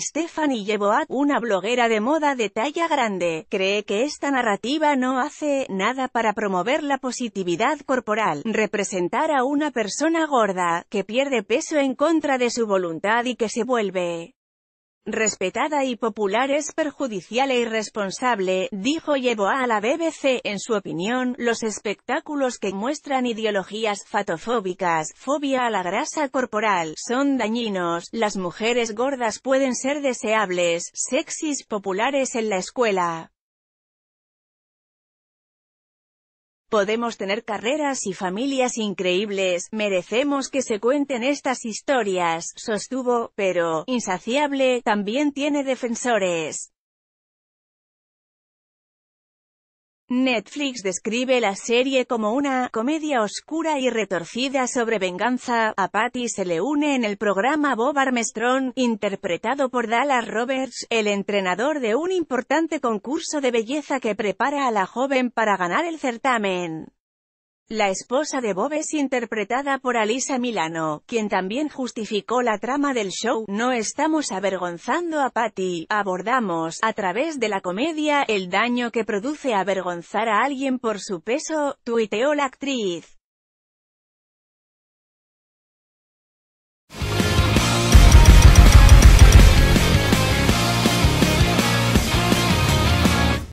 Stephanie Yeboat, una bloguera de moda de talla grande, cree que esta narrativa no hace nada para promover la positividad corporal, representar a una persona gorda, que pierde peso en contra de su voluntad y que se vuelve respetada y popular es perjudicial e irresponsable, dijo llevó a la BBC. En su opinión, los espectáculos que muestran ideologías fatofóbicas, fobia a la grasa corporal, son dañinos, las mujeres gordas pueden ser deseables, sexys populares en la escuela. Podemos tener carreras y familias increíbles, merecemos que se cuenten estas historias, sostuvo, pero, insaciable, también tiene defensores. Netflix describe la serie como una «comedia oscura y retorcida sobre venganza». A Patty se le une en el programa Bob Armstrong, interpretado por Dallas Roberts, el entrenador de un importante concurso de belleza que prepara a la joven para ganar el certamen. La esposa de Bob es interpretada por Alisa Milano, quien también justificó la trama del show, No estamos avergonzando a Patty, abordamos, a través de la comedia, el daño que produce avergonzar a alguien por su peso, tuiteó la actriz.